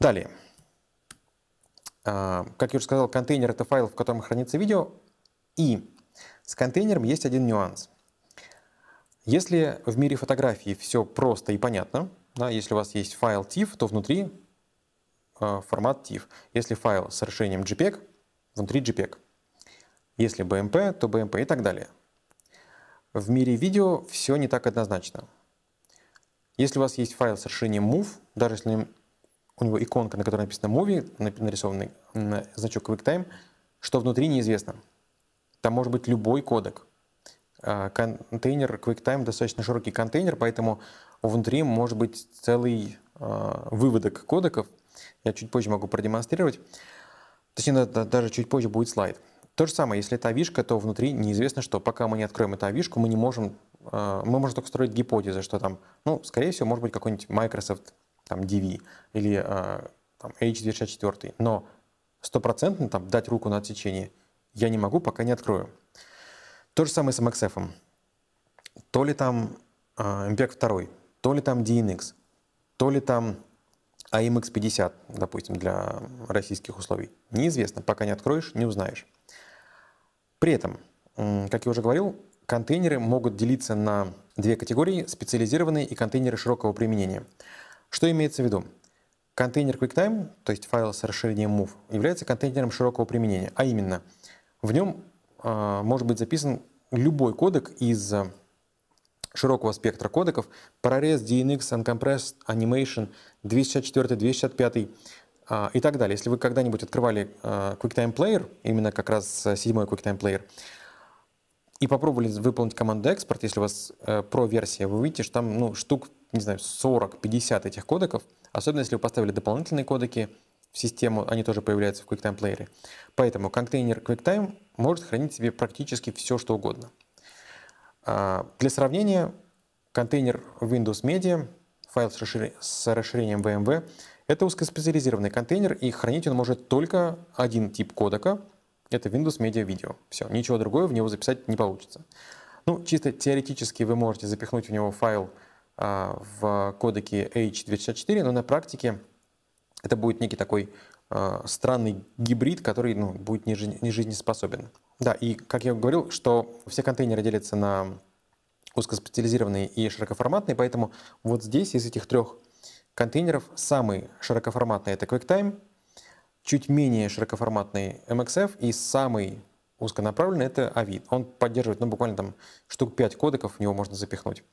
Далее. А, как я уже сказал, контейнер — это файл, в котором хранится видео. И с контейнером есть один нюанс. Если в мире фотографии все просто и понятно, да, если у вас есть файл TIFF, то внутри а, формат TIFF. Если файл с решением JPEG, внутри JPEG. Если BMP, то BMP и так далее. В мире видео все не так однозначно. Если у вас есть файл с решением move, даже если у него иконка, на которой написано Movie, нарисованный значок QuickTime, что внутри неизвестно. Там может быть любой кодек. А, контейнер QuickTime достаточно широкий контейнер, поэтому внутри может быть целый а, выводок кодеков. Я чуть позже могу продемонстрировать. Точнее, даже чуть позже будет слайд. То же самое, если это вишка, то внутри неизвестно что. Пока мы не откроем эту вишку, мы не можем, а, мы можем только строить гипотезы, что там, ну, скорее всего, может быть какой-нибудь Microsoft там, DV или э, там, H264, но стопроцентно там, дать руку на отсечение я не могу, пока не открою. То же самое с MXF. То ли там э, MPEG 2, то ли там DNX, то ли там AMX50, допустим, для российских условий. Неизвестно, пока не откроешь, не узнаешь. При этом, как я уже говорил, контейнеры могут делиться на две категории – специализированные и контейнеры широкого применения – что имеется в виду? Контейнер QuickTime, то есть файл с расширением move, является контейнером широкого применения, а именно в нем э, а, может быть записан любой кодек из э, широкого спектра кодеков, прорез DNX, Uncompressed, Animation, 264, 265 э, и так далее. Если вы когда-нибудь открывали э, QuickTime Player, именно как раз седьмой QuickTime Player, и попробовали выполнить команду экспорт, если у вас э, про-версия, вы увидите, что там ну, штук не знаю, 40-50 этих кодеков, особенно если вы поставили дополнительные кодеки в систему, они тоже появляются в QuickTime Player. Поэтому контейнер QuickTime может хранить себе практически все, что угодно. А, для сравнения, контейнер Windows Media, файл с расширением VMW, это узкоспециализированный контейнер, и хранить он может только один тип кодека, это Windows Media Video. Все, ничего другого в него записать не получится. Ну, чисто теоретически вы можете запихнуть в него файл а, в кодеке H264, но на практике это будет некий такой а, странный гибрид, который ну, будет не жизнеспособен. Да, и как я говорил, что все контейнеры делятся на узкоспециализированные и широкоформатные, поэтому вот здесь из этих трех контейнеров самый широкоформатный — это QuickTime, чуть менее широкоформатный MXF и самый узконаправленный — это Avid. Он поддерживает ну, буквально там штук 5 кодеков, в него можно запихнуть.